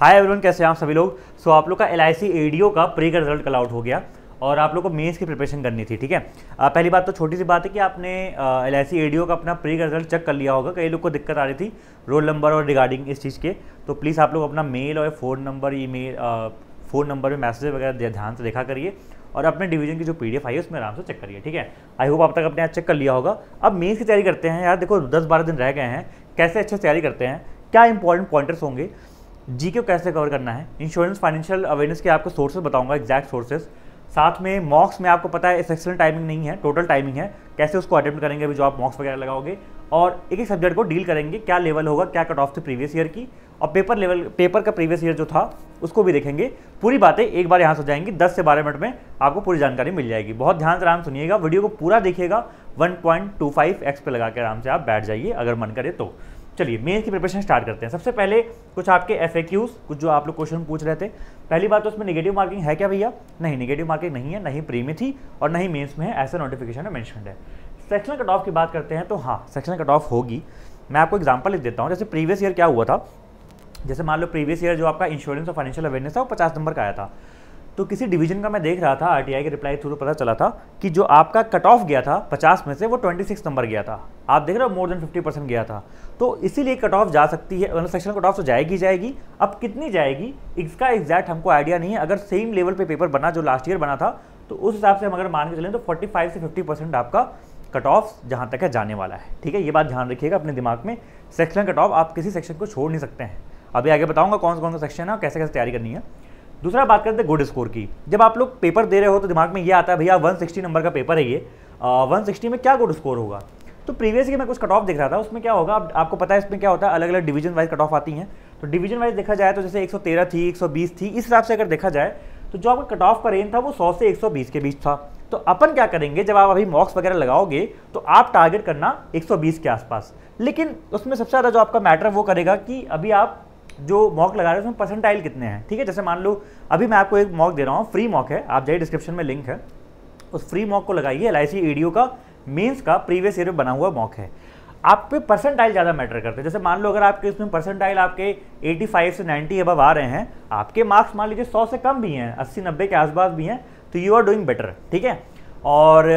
hi everyone कैसे हैं आप सभी लोग सो so, आप लोग का एल आई का प्री का रिजल्ट कल आउट हो गया और आप लोग को मेंस की प्रिपरेशन करनी थी ठीक है पहली बात तो छोटी सी बात है कि आपने एल आई का अपना प्री का रिजल्ट चेक कर लिया होगा कई लोग को दिक्कत आ रही थी रोल नंबर और रिगार्डिंग इस चीज़ के तो प्लीज़ आप लोग अपना मेल और phone number email phone number में मैसेज वगैरह ध्यान से देखा करिए और अपने डिवीजन की जो पी आई है उसमें आराम से चेक करिए ठीक है आई होप आप तक अपने यहाँ चेक कर लिया होगा अब मेन्स की तैयारी करते हैं यार देखो दस बारह दिन रह गए हैं कैसे अच्छे तैयारी करते हैं क्या इंपॉर्टेंट पॉइंटर्स होंगे जी को कैसे कवर करना है इंश्योरेंस फाइनेंशियल अवेयरनेस के आपको सोर्सेज बताऊंगा एग्जैक्ट सोर्सेज साथ में मॉक्स में आपको पता है इस सेक्शनल टाइमिंग नहीं है टोटल टाइमिंग है कैसे उसको अटेम्प्ट करेंगे अभी जो आप मॉक्स वगैरह लगाओगे और एक एक सब्जेक्ट को डील करेंगे क्या लेवल होगा क्या कट ऑफ थी प्रीवियस ईयर की और पेपर लेवल पेपर का प्रीवियस ईयर जो था उसको भी देखेंगे पूरी बातें एक बार यहाँ से जाएंगी दस से बारह मिनट में आपको पूरी जानकारी मिल जाएगी बहुत ध्यान से आराम सुनिएगा वीडियो को पूरा देखिएगा 1.25 एक्स पे लगा के आराम से आप बैठ जाइए अगर मन करे तो चलिए मेन्स की प्रिपरेशन स्टार्ट करते हैं सबसे पहले कुछ आपके एफ कुछ जो आप लोग क्वेश्चन पूछ रहे थे पहली बात तो उसमें निगेटिव मार्किंग है क्या भैया नहीं निगेटिव मार्किंग नहीं है नहीं प्री में थी और नहीं मेन्स में है ऐसा नोटिफिकेशन में मैंशन है सेक्शनल कट ऑफ की बात करते हैं तो हाँ सेक्शनल कट ऑफ होगी मैं आपको एग्जाम्पल लिख देता हूँ जैसे प्रीवियस ईयर क्या हुआ था जैसे मान लो प्रीवियस ईयर जो आपका इंश्योरेंस और फाइनेंशियल अवेयरनेस था वो पचास नंबर का आया था तो किसी डिवीजन का मैं देख रहा था आरटीआई के रिप्लाई थ्रू तो पता चला था कि जो आपका कट ऑफ गया था 50 में से वो 26 नंबर गया था आप देख रहे हो मोर देन 50 परसेंट गया था तो इसीलिए कट ऑफ जा सकती है मतलब सेक्शन कट ऑफ तो जाएगी जाएगी अब कितनी जाएगी इसका एग्जैक्ट हमको आइडिया नहीं है अगर सेम लेवल पे पेपर बना जो लास्ट ईयर बना था तो उस हिसाब से हम अगर मान के चलें तो फोर्टी से फिफ्टी परसेंट आपका कट ऑफ जहाँ तक है जाने वाला है ठीक है ये बात ध्यान रखिएगा अपने दिमाग में सेक्शन कट ऑफ आप किसी सेक्शन को छोड़ नहीं सकते हैं अभी आगे बताऊँगा कौन कौन सा सेक्शन है कैसे कैसे तैयारी करनी है दूसरा बात करते हैं गुड स्कोर की जब आप लोग पेपर दे रहे हो तो दिमाग में ये आता है भैया 160 नंबर का पेपर है ये वन सिक्सटी में क्या गुड स्कोर होगा तो प्रीवियस मैं कुछ कट ऑफ देख रहा था उसमें क्या होगा आप, आपको पता है इसमें क्या होता है अलग अलग डिवीजन वाइज कट ऑफ आती हैं तो डिवीजन वाइज देखा जाए तो जैसे 113 थी 120 थी इस हिसाब से अगर देखा जाए तो जो आपका कट ऑफ का रेंज था वो 100 से 120 के बीच था तो अपन क्या करेंगे जब आप अभी मॉक्स वगैरह लगाओगे तो आप टारगेट करना 120 के आसपास लेकिन उसमें सबसे ज़्यादा जो आपका मैटर वो करेगा कि अभी आप जो मॉक लगा रहे हैं उसमें परसेंटाइल कितने हैं ठीक है जैसे मान लो अभी मैं आपको एक मॉक दे रहा हूँ फ्री मॉक है आप जाइए डिस्क्रिप्शन में लिंक है उस फ्री मॉक को लगाइए एल आई e का मीन्स का प्रीवियस ईयर में बना हुआ मॉक है आप पे परसेंटाइल ज़्यादा मैटर करते हैं जैसे मान लो अगर आपके इसमें परसेंटाइल आपके 85 से 90 अबव आ रहे हैं आपके मार्क्स मान लीजिए 100 से कम भी हैं 80 90 के आसपास भी हैं तो यू आर डूइंग बेटर ठीक है और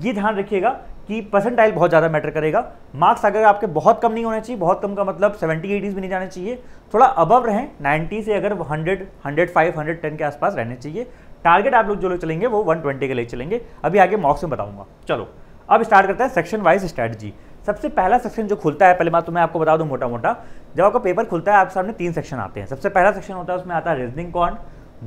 ये ध्यान रखिएगा कि परसेंटाइल बहुत ज़्यादा मैटर करेगा मार्क्स अगर आपके बहुत कम नहीं होने चाहिए बहुत कम का मतलब सेवेंटी एटीज़ भी नहीं जाने चाहिए थोड़ा अबव रहें नाइन्टी से अगर hundred hundred five hundred ten के आसपास रहने चाहिए टारगेट आप लोग जो लोग चलेंगे वो वन ट्वेंटी के लिए चलेंगे अभी आगे मॉक्स में बताऊँगा चलो अब स्टार्ट करते हैं सेक्शन वाइज स्ट्रैटी सबसे पहला सेक्शन जो खुलता है पहले बात तो मैं आपको बता दूँ मोटा मोटा जब आपका पेपर खुलता है आपके सामने तीन सेक्शन आते हैं सबसे पहला सेक्शन होता है उसमें आता है रीजनिंग कॉन्ट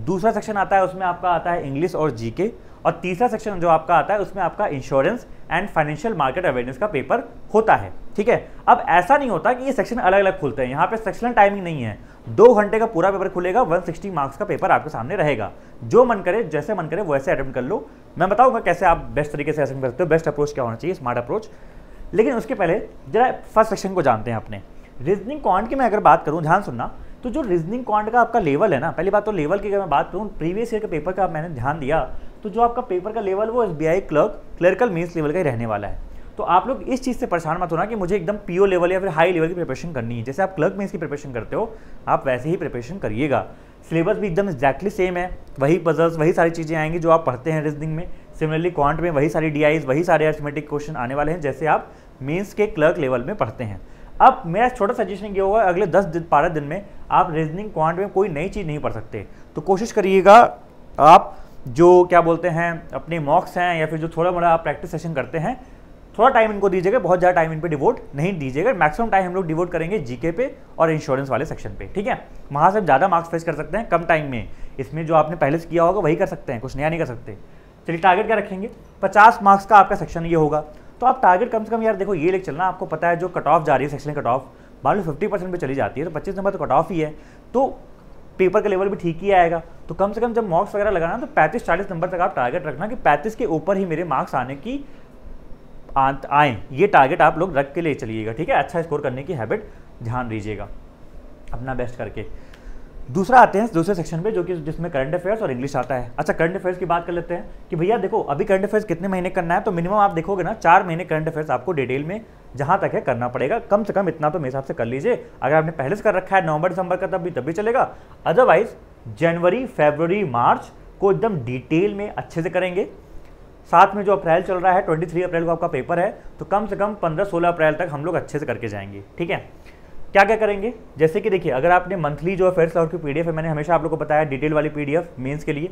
दूसरा सेक्शन आता है उसमें आपका आता है इंग्लिश और जीके और तीसरा सेक्शन जो आपका आता है उसमें आपका insurance and financial market awareness का पेपर होता है ठीक है अब ऐसा नहीं होता कि ये सेक्शन अलग अलग खुलते हैं यहाँ पे सेक्शनल टाइमिंग नहीं है दो घंटे का पूरा पेपर खुलेगा 160 मार्क्स का पेपर आपके सामने रहेगा जो मन करे जैसे मन करे वैसे अटेम्प्ट कर लो मैं बताऊंगा कैसे आप बेस्ट तरीके से अटेम्प्ट करते हो बेस्ट अप्रोच क्या होना चाहिए स्मार्ट अप्रोच लेकिन उसके पहले जरा फर्स्ट सेक्शन को जानते हैं अपने रीजनिंग क्वांट की मैं अगर बात करूँ ध्यान सुनना तो जो रीजनिंग क्वांट का आपका लेवल है ना पहली बात तो लेवल की अगर मैं बात करूँ प्रीवियस ईयर के पेपर का मैंने ध्यान दिया तो जो आपका पेपर का लेवल वो एस क्लर्क क्लर्कल मेन्स लेवल का ही रहने वाला है तो आप लोग इस चीज़ से परेशान मत होना कि मुझे एकदम पीओ लेवल या फिर हाई लेवल की प्रिपरेशन करनी है जैसे आप क्लर्क में की प्रिपरेशन करते हो आप वैसे ही प्रिपरेशन करिएगा सिलेबस भी एकदम एक्जैक्टली सेम है वही पजल्स वही सारी चीज़ें आएंगी जो आप पढ़ते हैं रीजनिंग में सिमिलरली क्वांट में वही सारी डी वही सारे एथमेटिक क्वेश्चन आने वाले हैं जैसे आप मेन्स के क्लर्क लेवल में पढ़ते हैं अब मेरा छोटा सजेशन ये होगा अगले दस दिन बारह दिन में आप रीजनिंग क्वांट में कोई नई चीज़ नहीं पढ़ सकते तो कोशिश करिएगा आप जो क्या बोलते हैं अपने मॉक्स हैं या फिर जो थोड़ा मोड़ा आप प्रैक्टिस सेशन करते हैं थोड़ा टाइम इनको दीजिएगा बहुत ज़्यादा टाइम इन पर डिवोट नहीं दीजिएगा मैक्सिमम टाइम हम लोग डिवोट करेंगे जीके पे और इंश्योरेंस वाले सेक्शन पे ठीक है वहाँ से हम ज़्यादा मार्क्स फेस कर सकते हैं कम टाइम में इसमें जो आपने पहले से किया होगा वही कर सकते हैं कुछ नया नहीं कर सकते चलिए टारगेट क्या रखेंगे पचास मार्क्स का आपका सेक्शन ये होगा तो आप टारगेट कम से कम यार देखो ये लेकर चलना आपको पता है जो कट ऑफ जा रही है सेक्शन कट ऑफ मान लो फिफ्टी परसेंट पर चली जाती है तो पच्चीस नंबर तो कट ऑफ ही है तो पेपर का लेवल भी ठीक ही आएगा तो कम से कम जब मार्क्स वगैरह लगाना तो पैंतीस चालीस नंबर तक आप टारगेट रखना कि पैंतीस के ऊपर ही मेरे मार्क्स आने की आए ये टारगेट आप लोग रख के ले चलिएगा ठीक है अच्छा स्कोर करने की हैबिट ध्यान दीजिएगा अपना बेस्ट करके दूसरा आते हैं दूसरे सेक्शन पे जो कि जिसमें करंट अफेयर्स और इंग्लिश आता है अच्छा करंट अफेयर्स की बात कर लेते हैं कि भैया देखो अभी करंट अफेयर्स कितने महीने करना है तो मिनिमम आप देखोगे ना चार महीने करंट अफेयर्स आपको डिटेल में जहां तक है करना पड़ेगा कम से कम इतना तो मेरे हिसाब से कर लीजिए अगर आपने पहले से कर रखा है नवंबर दिसंबर का तब भी तब भी चलेगा अदरवाइज जनवरी फेबररी मार्च को एकदम डिटेल में अच्छे से करेंगे साथ में जो अप्रैल चल रहा है ट्वेंटी अप्रैल को आपका पेपर है तो कम से कम पंद्रह सोलह अप्रैल तक हम लोग अच्छे से करके जाएंगे ठीक है क्या क्या करेंगे जैसे कि देखिए अगर आपने मंथली जो अफेयर्स लाहौर की पीडीएफ है मैंने हमेशा आप लोगों को बताया डिटेल वाली पीडीएफ मेंस के लिए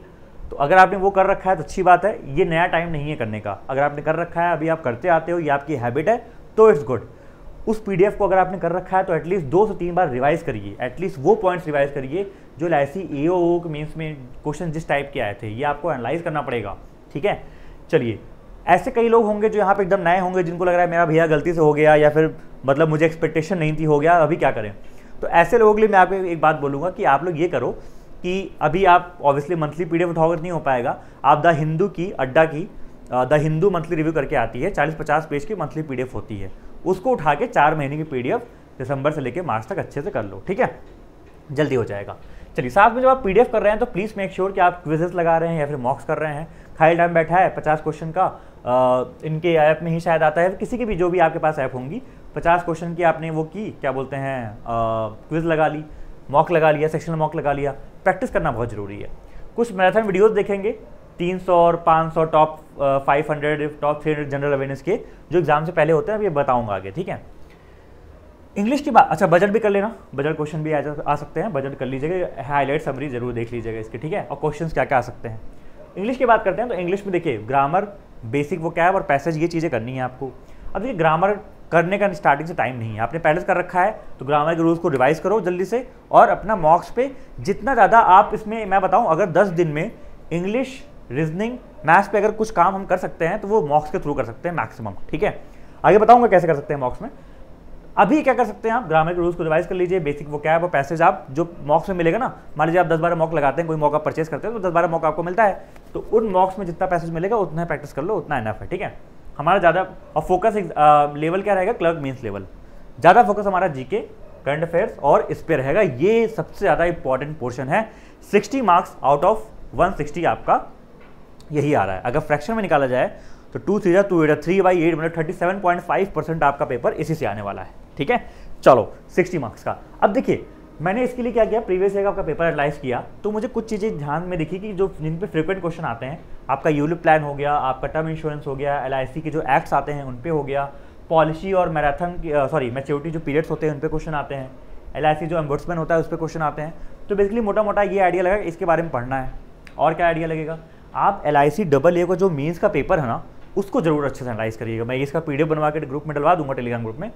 तो अगर आपने वो कर रखा है तो अच्छी बात है ये नया टाइम नहीं है करने का अगर आपने कर रखा है अभी आप करते आते हो ये आपकी हैबिट है तो इट्स गुड उस पी को अगर आपने कर रखा है तो एटलीस्ट दो से तीन बार रिवाइज करिए एटलीस्ट वो पॉइंट्स रिवाइज करिए जो लाइसी ए ओ के मीन्स में क्वेश्चन जिस टाइप के आए थे ये आपको एनालाइज करना पड़ेगा ठीक है चलिए ऐसे कई लोग होंगे जो यहाँ पे एकदम नए होंगे जिनको लग रहा है मेरा भैया गलती से हो गया या फिर मतलब मुझे एक्सपेक्टेशन नहीं थी हो गया अभी क्या करें तो ऐसे लोगों के लिए मैं आपको एक बात बोलूँगा कि आप लोग ये करो कि अभी आप ऑब्वियसली मंथली पी डी नहीं हो पाएगा आप द हिंदू की अड्डा की द हिंदू मंथली रिव्यू करके आती है चालीस पचास पेज की मंथली पी होती है उसको उठा के चार महीने की पी दिसंबर से लेकर मार्च तक अच्छे से कर लो ठीक है जल्दी हो जाएगा चलिए साथ में जब आप पीडीएफ कर रहे हैं तो प्लीज़ मेक श्योर कि आप क्विजेस लगा रहे हैं या फिर मॉक्स कर रहे हैं खाली टाइम बैठा है पचास क्वेश्चन का इनके ऐप में ही शायद आता है किसी की भी जो भी आपके पास ऐप होंगी पचास क्वेश्चन की आपने वो की क्या बोलते हैं क्विज लगा ली मॉक लगा लिया सेक्शनल मॉक लगा लिया प्रैक्टिस करना बहुत ज़रूरी है कुछ मैराथन वीडियोस देखेंगे 300 और 500 टॉप 500 टॉप 300 जनरल अवेयरनेस के जो एग्ज़ाम से पहले होते हैं अभी ये बताऊंगा आगे ठीक है इंग्लिश की बात अच्छा बजट भी कर लेना बजट क्वेश्चन भी आ, आ सकते हैं बजट कर लीजिएगा हाईलाइट समरी जरूर देख लीजिएगा इसके ठीक है और क्वेश्चन क्या क्या आ सकते हैं इंग्लिश की बात करते हैं तो इंग्लिश में देखिए ग्रामर बेसिक वो कैब और पैसेज ये चीज़ें करनी है आपको अब देखिए ग्रामर करने का स्टार्टिंग से टाइम नहीं है आपने पहले से कर रखा है तो ग्रामर के रूल्स को रिवाइज करो जल्दी से और अपना मॉक्स पे जितना ज़्यादा आप इसमें मैं बताऊँ अगर दस दिन में इंग्लिश रीजनिंग मैथ्स पे अगर कुछ काम हम कर सकते हैं तो वो मॉक्स के थ्रू कर सकते हैं मैक्सिमम ठीक है आगे बताऊँगा कैसे कर सकते हैं मॉक्स में अभी क्या कर सकते हैं आप ग्रामर के रूल्स को रिवाइज कर लीजिए बेसिक वो क्या है वो पैसेज आप जो मॉक्स में मिलेगा ना मान लीजिए आप दस बारह मॉक लगाते हैं कोई मौका परचेस करते हैं तो दस बारह मौका आपको मिलता है तो उन मॉक्स में जितना पैसेज मिलेगा उतना प्रैक्टिस कर लो उतना इनफ है ठीक है हमारा ज़्यादा और फोकस लेवल क्या रहेगा क्लर्क मीन्स लेवल ज़्यादा फोकस हमारा जी करंट अफेयर्स और इस पर रहेगा ये सबसे ज़्यादा इंपॉर्टेंट पोर्शन है sixty marks out of one sixty आपका यही आ रहा है अगर फ्रैक्शन में निकाला जाए तो two three two eight three by eight मतलब thirty seven point five percent आपका पेपर इसी से आने वाला है ठीक है चलो 60 मार्क्स का अब देखिए मैंने इसके लिए क्या किया प्रीवियस ईयर का आपका पेपर एनालाइज किया तो मुझे कुछ चीज़ें ध्यान में दिखी कि जो जिन पे फ्रिक्वेंट क्वेश्चन आते हैं आपका यूलिप प्लान हो गया आपका टर्म इंश्योरेंस हो गया एल के जो एक्ट्स आते हैं उन पर हो गया पॉलिसी और मैराथन सॉरी मेच्योरिटी जो पीरियड्स होते हैं उन पर क्वेश्चन आते हैं एल जो एम्बोर्समेंट होता है उस पर क्वेश्चन आते हैं तो बेसिकली मोटा मोटा ये आइडिया लगा इसके बारे में पढ़ना है और क्या आइडिया लगेगा आप L I C double A का जो मीन्स का पेपर है ना उसको जरूर अच्छे से एनालाइज करिएगा मैं इसका पीडीएफ बनवा के ग्रुप में डलवा दूंगा टेलीग्राम ग्रुप में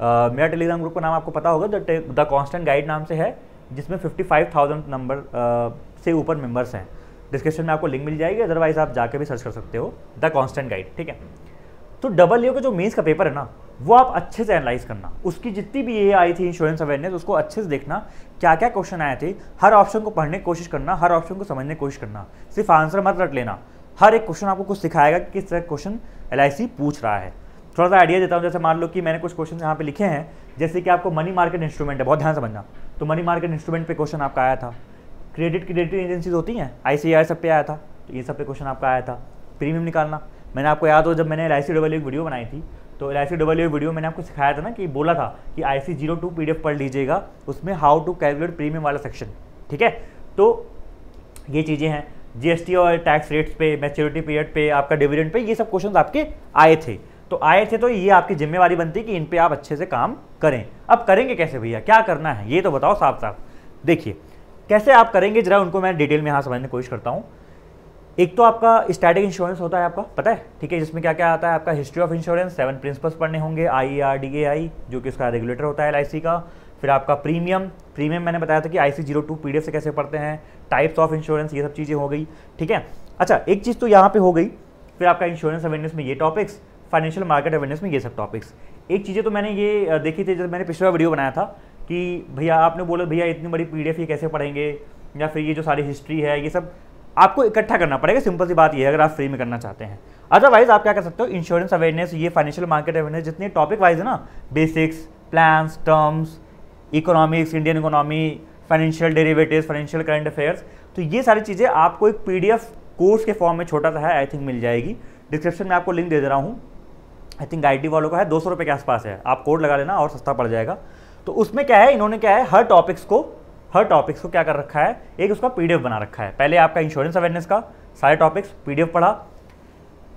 मेरा टेलीग्राम ग्रुप का नाम आपको पता होगा द द कॉन्स्टेंट गाइड नाम से है जिसमें 55,000 नंबर uh, से ऊपर मेंबर्स हैं डिस्क्रिप्शन में आपको लिंक मिल जाएगी अदरवाइज आप जाके भी सर्च कर सकते हो द कॉन्स्टेंट गाइड ठीक है तो डबल यू e का जो मेन्स का पेपर है ना वो आप अच्छे से एनालाइज करना उसकी जितनी भी ये आई थी इंश्योरेंस अवेयरनेस उसको अच्छे से देखना क्या क्या क्वेश्चन आए थे हर ऑप्शन को पढ़ने की कोशिश करना हर ऑप्शन को समझने की कोशिश करना सिर्फ आंसर मत रट लेना हर एक क्वेश्चन आपको कुछ सिखाएगा कि किस तरह क्वेश्चन एल पूछ रहा है थोड़ा सा आइडिया देता हूँ जैसे मान लो कि मैंने कुछ क्वेश्चन यहाँ पे लिखे हैं जैसे कि आपको मनी मार्केट इंस्ट्रूमेंट है बहुत ध्यान समझना तो मनी मार्केट इंस्ट्रूमेंट पे क्वेश्चन आपका आया था क्रेडिट की रेटिंग एजेंसीज होती हैं आई सब पे आया था तो ये सब पे क्वेश्चन आपका आया था प्रीमियम निकालना मैंने आपको याद हो जब मैंने एल आई डब्ल्यू वीडियो बनाई थी तो एल आई डब्ल्यू वीडियो मैंने आपको सिखाया था ना कि बोला था कि I C zero two P पढ़ लीजिएगा उसमें हाउ टू कैलकुलेट प्रीमियम वाला सेक्शन ठीक है तो ये चीज़ें हैं जीएसटी और टैक्स रेट्स पे मैच्योरिटी पीरियड पे आपका डिविडेंड पे ये सब क्वेश्चन आपके आए थे तो आए थे तो ये आपकी जिम्मेवारी बनती है कि इन पर आप अच्छे से काम करें अब करेंगे कैसे भैया क्या करना है ये तो बताओ साफ साफ देखिए कैसे आप करेंगे जरा उनको मैं डिटेल में यहाँ समझने की कोशिश करता हूँ एक तो आपका स्टैटिक इंश्योरेंस होता है आपका पता है ठीक है जिसमें क्या क्या आता है आपका history of insurance seven principles पढ़ने होंगे आई आर डी ए आई जो कि उसका रेगुलेटर होता है एल का फिर आपका प्रीमियम प्रीमियम मैंने बताया था कि I C zero two P से कैसे पढ़ते हैं टाइप्स ऑफ इंश्योरेंस ये सब चीज़ें हो गई ठीक है अच्छा एक चीज़ तो यहाँ पर हो गई फिर आपका इंश्योरेंस अवेयरनेस में ये टॉपिक्स फाइनेंशियल मार्केट अवेयरनेस में ये सब टॉपिक्स एक चीज़ें तो मैंने ये देखी थी जब मैंने पिछला वीडियो बनाया था कि भैया आपने बोला भैया इतनी बड़ी पी ये कैसे पढ़ेंगे या फिर ये जो सारी हिस्ट्री है ये सब आपको इकट्ठा करना पड़ेगा सिंपल सी बात ये है अगर आप फ्री में करना चाहते हैं अदरवाइज आप क्या कर सकते हो इंश्योरेंस अवेयरनेस ये फाइनेंशियल मार्केट अवेयरनेस जितने टॉपिक वाइज है ना basics plans terms economics Indian economy financial derivative financial current affairs तो ये सारी चीज़ें आपको एक पी कोर्स के फॉर्म में छोटा सा है आई थिंक मिल जाएगी डिस्क्रिप्शन में आपको लिंक दे दे रहा हूँ आई थिंक आई वालों का है दो सौ के आसपास है आप कोड लगा लेना और सस्ता पड़ जाएगा तो उसमें क्या है इन्होंने क्या है हर टॉपिक्स को हर टॉपिक्स को क्या कर रखा है एक उसका पीडीएफ बना रखा है पहले आपका इंश्योरेंस अवेयरनेस का सारे टॉपिक्स पीडीएफ पढ़ा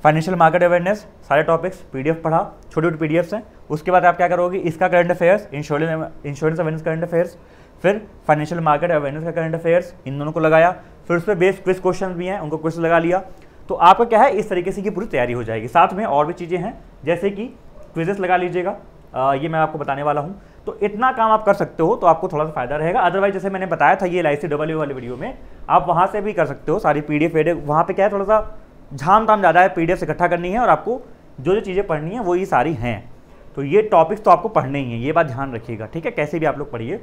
फाइनेंशियल मार्केट अवेयरनेस सारे टॉपिक्स पीडीएफ पढ़ा छोटे छोटे पीडीएफ्स हैं उसके बाद आप क्या करोगे इसका current affairs insurance insurance awareness current affairs फिर फाइनेंशियल मार्केट अवेयरनेस का करंट अफेयर्स इन दोनों को लगाया फिर उस पर बेस्ट क्विज क्वेश्चन भी हैं उनको क्विज लगा लिया तो आपका क्या है इस तरीके से ये पूरी तैयारी हो जाएगी साथ में और भी चीज़ें हैं जैसे कि क्विजेस लगा लीजिएगा ये मैं आपको बताने वाला हूँ तो इतना काम आप कर सकते हो तो आपको थोड़ा सा फायदा रहेगा अदरवाइज जैसे मैंने बताया था ये एल आई e वाली वीडियो में आप वहाँ से भी कर सकते हो सारी पी डी एफ वहाँ पर क्या है थोड़ा सा झाम ताम ज़्यादा है पी डी इकट्ठा करनी है और आपको जो जो चीज़ें पढ़नी है वो ये सारी हैं तो ये टॉपिक्स तो आपको पढ़ने ही हैं ये बात ध्यान रखिएगा ठीक है कैसे भी आप लोग पढ़िए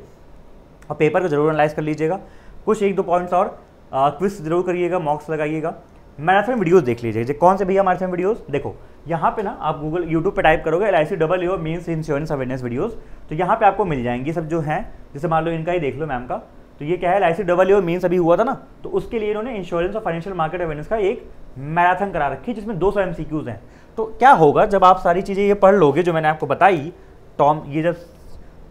और पेपर को जरूर एनालाइज कर लीजिएगा कुछ एक दो पॉइंट्स और क्विज जरूर करिएगा मॉक्स लगाइएगा मैराथन वीडियोस देख लीजिए कौन से भैया मैराथन वीडियोस देखो यहाँ पे ना आप गूगल यूट्यूब पे टाइप करोगे L I C W means insurance awareness videos तो यहाँ पे आपको मिल जाएंगी सब जो है जैसे मान लो इनका ही देख लो मैम का तो ये क्या है L I C W means अभी हुआ था ना तो उसके लिए इन्होंने इंश्योरेंस और फाइनेंशियल मार्केट अवेयरनेस का एक मैराथन करा रखी है जिसमें दो सौ एम सी क्यूज़ हैं तो क्या होगा जब आप सारी चीज़ें ये पढ़ लोगे जो मैंने आपको बताई टॉम ये जब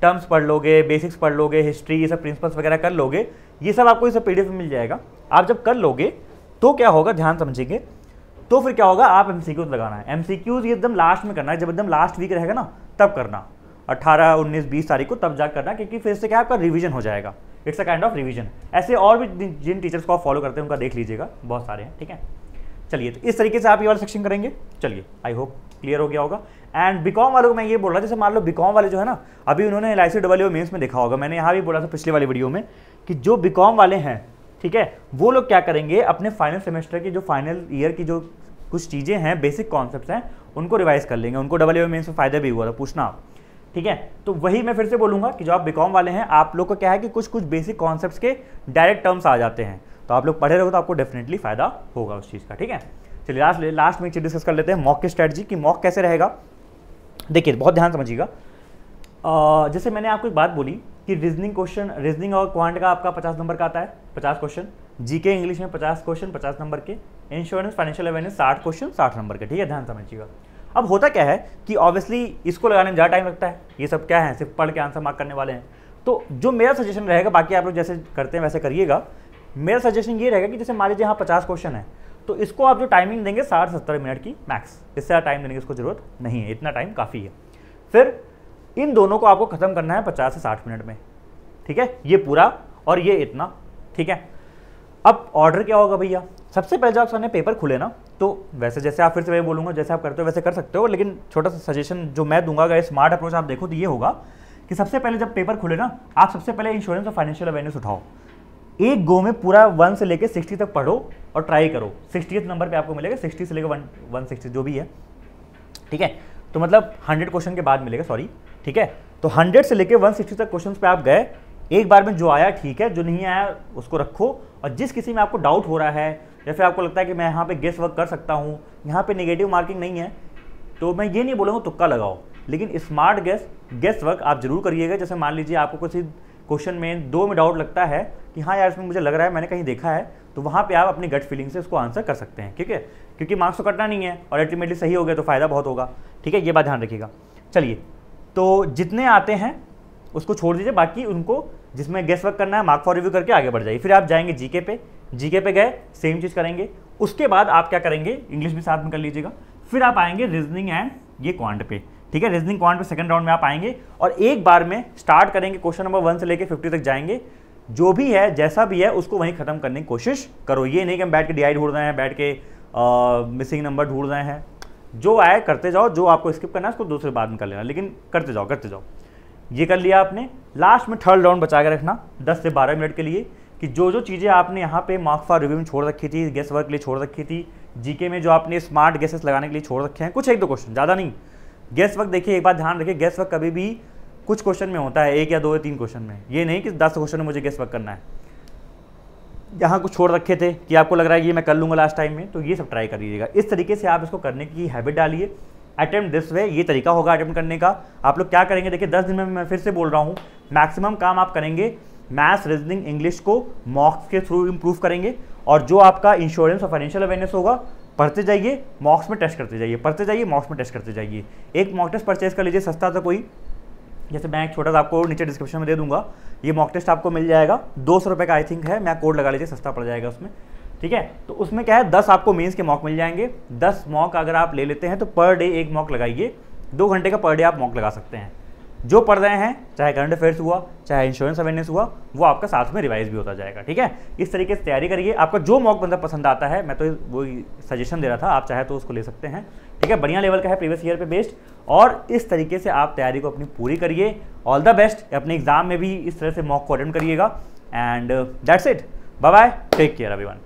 टर्म्स पढ़ लोगे बेसिक्स पढ़ लोगे हिस्ट्री ये सब प्रिंसिपल्स वगैरह कर लोगे ये सब आपको डी एफ पी मिल जाएगा आप जब कर लोगे तो क्या होगा ध्यान समझेंगे तो फिर क्या होगा आप एम तो लगाना है एम तो एकदम लास्ट में करना है जब एकदम लास्ट वीक रहेगा ना तब करना 18, उन्नीस बीस तारीख को तब जा करना क्योंकि फिर से क्या आपका रिवीजन हो जाएगा it's a kind of revision ऐसे और भी जिन टीचर्स को आप फॉलो करते हैं उनका देख लीजिएगा बहुत सारे हैं ठीक है चलिए तो इस तरीके से आप ये वाला सेक्शन करेंगे चलिए आई होप क्लियर हो गया होगा एंड बीकॉम वालों को मैं ये बोल रहा था जैसे मान लो बीकॉम वाले जो है ना अभी उन्होंने L I C W mains में देखा होगा मैंने यहाँ भी बोला था पिछले वाली वीडियो में कि जो बीकॉम वाले हैं ठीक है वो लोग क्या करेंगे अपने फाइनल सेमेस्टर की जो फाइनल ईयर की जो कुछ चीज़ें हैं बेसिक कॉन्सेप्ट हैं उनको रिवाइज कर लेंगे उनको डबल ए मेन्स में फ़ायदा भी हुआ था पूछना आप ठीक है तो वही मैं फिर से बोलूंगा कि जो आप बिकॉम वाले हैं आप लोग को क्या है कि कुछ कुछ बेसिक कॉन्सेप्ट्स के डायरेक्ट टर्म्स आ जाते हैं तो आप लोग पढ़े रहो तो आपको डेफिनेटली फ़ायदा होगा उस चीज़ का ठीक है चलिए लास्ट लास्ट में एक चीज़ डिस्कस कर लेते हैं मॉक की स्ट्रेटजी कि मॉक कैसे रहेगा देखिए बहुत ध्यान समझिएगा जैसे मैंने आपको एक बात बोली कि रीजनिंग क्वेश्चन रीजनिंग और क्वांट का आपका पचास नंबर का आता है पचास क्वेश्चन जीके इंग्लिश में पचास क्वेश्चन पचास नंबर के इंश्योरेंस फाइनेंशियल अवेयरनेस साठ क्वेश्चन साठ नंबर के ठीक है ध्यान समझिएगा अब होता क्या है कि ऑब्वियसली इसको लगाने में ज़्यादा टाइम लगता है ये सब क्या है सिर्फ पढ़ के आंसर मार्क करने वाले हैं तो जो मेरा सजेशन रहेगा बाकी आप लोग जैसे करते हैं वैसे करिएगा मेरा सजेशन ये रहेगा कि जैसे मान लीजिए यहाँ पचास क्वेश्चन है तो इसको आप जो टाइमिंग देंगे साठ सत्तर मिनट की मैक्स इससे टाइम देने की इसको जरूरत नहीं है इतना टाइम काफ़ी है फिर इन दोनों को आपको ख़त्म करना है पचास से साठ मिनट में ठीक है ये पूरा और ये इतना ठीक है अब ऑर्डर क्या होगा भैया सबसे पहले जब आप सामने पेपर खुले ना तो वैसे जैसे आप फिर से वही बोलूँगा जैसे आप करते हो वैसे कर सकते हो लेकिन छोटा सा सजेशन जो मैं दूंगा अगर स्मार्ट अप्रोच आप देखो तो ये होगा कि सबसे पहले जब पेपर खुले ना आप सबसे पहले इंश्योरेंस और फाइनेंशियल अवेयरनेस उठाओ एक गो में पूरा वन से लेकर सिक्सटी तक पढ़ो और ट्राई करो सिक्सटी नंबर पर आपको मिलेगा सिक्सटी से लेकर वन वन सिक्सटी जो भी है ठीक है तो मतलब हंड्रेड क्वेश्चन के बाद मिलेगा सॉरी ठीक है तो 100 से लेके 160 तक क्वेश्चंस पे आप गए एक बार में जो आया ठीक है जो नहीं आया उसको रखो और जिस किसी में आपको डाउट हो रहा है या फिर आपको लगता है कि मैं यहाँ पे गेस वर्क कर सकता हूँ यहाँ पे नेगेटिव मार्किंग नहीं है तो मैं ये नहीं बोलूँगा तुक्का लगाओ लेकिन स्मार्ट गेस गेस वर्क आप जरूर करिएगा जैसे मान लीजिए आपको किसी क्वेश्चन में दो में डाउट लगता है कि हाँ यार इसमें मुझे लग रहा है मैंने कहीं देखा है तो वहाँ पर आप अपनी गट फीलिंग से इसको आंसर कर सकते हैं ठीक है क्योंकि मार्क्स तो कटना नहीं है और अल्टीमेटली सही हो गया तो फ़ायदा बहुत होगा ठीक है ये बात ध्यान रखिएगा चलिए तो जितने आते हैं उसको छोड़ दीजिए बाकी उनको जिसमें गेस वर्क करना है मार्क फॉर रिव्यू करके आगे बढ़ जाइए फिर आप जाएंगे जीके पे जीके पे गए सेम चीज़ करेंगे उसके बाद आप क्या करेंगे इंग्लिश भी साथ में कर लीजिएगा फिर आप आएंगे रीजनिंग एंड ये क्वांट पे ठीक है रीजनिंग क्वांट पे सेकंड राउंड में आप आएंगे और एक बार में स्टार्ट करेंगे क्वेश्चन नंबर वन से लेकर फिफ्टी तक जाएंगे जो भी है जैसा भी है उसको वहीं खत्म करने की कोशिश करो ये नहीं कि हम बैठ के डी आई ढूंढ रहे हैं बैठ के मिसिंग नंबर ढूंढ रहे हैं जो आए करते जाओ जो आपको स्किप करना है उसको दूसरे बाद में कर लेना लेकिन करते जाओ करते जाओ ये कर लिया आपने लास्ट में थर्ड राउंड बचा के रखना 10 से 12 मिनट के लिए कि जो जो चीज़ें आपने यहाँ पे मार्क फॉर रिव्यू में छोड़ रखी थी गेस वर्क के लिए छोड़ रखी थी जीके में जो आपने स्मार्ट गेसेस लगाने के लिए छोड़ रखे हैं कुछ एक दो क्वेश्चन ज़्यादा नहीं गैस वर्क देखिए एक बार ध्यान रखिए गैस वर्क कभी भी कुछ क्वेश्चन में होता है एक या दो या तीन क्वेश्चन में ये नहीं कि दस क्वेश्चन में मुझे गैस वर्क करना है जहाँ कुछ छोड़ रखे थे कि आपको लग रहा है ये मैं कर लूँगा लास्ट टाइम में तो ये सब ट्राई कर लीजिएगा इस तरीके से आप इसको करने की हैबिट डालिए अटैम्प्ट दिस वे ये तरीका होगा अटैम्प्ट करने का आप लोग क्या करेंगे देखिए दस दिन में मैं फिर से बोल रहा हूँ मैक्सिमम काम आप करेंगे मैथ्स रीजनिंग इंग्लिश को मॉक्स के थ्रू इम्प्रूव करेंगे और जो आपका इंश्योरेंस और फाइनेंशियल अवेयरनेस होगा पढ़ते जाइए मॉक्स में टेस्ट करते जाइए पढ़ते जाइए मॉक्स में टेस्ट करते जाइए एक मॉक टेस्ट परचेज कर लीजिए सस्ता था तो कोई जैसे मैं एक छोटा सा आपको नीचे डिस्क्रिप्शन में दे दूंगा ये मॉक टेस्ट आपको मिल जाएगा दो सौ रुपये का आई थिंक है मैं कोड लगा लीजिए सस्ता पड़ जाएगा उसमें ठीक है तो उसमें क्या है दस आपको मीन्स के मॉक मिल जाएंगे दस मॉक अगर आप ले लेते हैं तो पर डे एक मॉक लगाइए दो घंटे का पर डे आप मॉक लगा सकते हैं जो पढ़ रहे हैं चाहे करंट अफेयर्स हुआ चाहे इंश्योरेंस अवेयरनेस हुआ वो आपका साथ में रिवाइज भी होता जाएगा ठीक है इस तरीके से तैयारी करिए आपका जो मॉक बंदा पसंद आता है मैं तो वो सजेशन दे रहा था आप चाहे तो उसको ले सकते हैं ठीक है बढ़िया लेवल का है प्रीवियस ईयर पे बेस्ड और इस तरीके से आप तैयारी को अपनी पूरी करिए ऑल द बेस्ट अपने एग्जाम में भी इस तरह से मॉक को अटेंड करिएगा and that's it bye bye take care अभिवान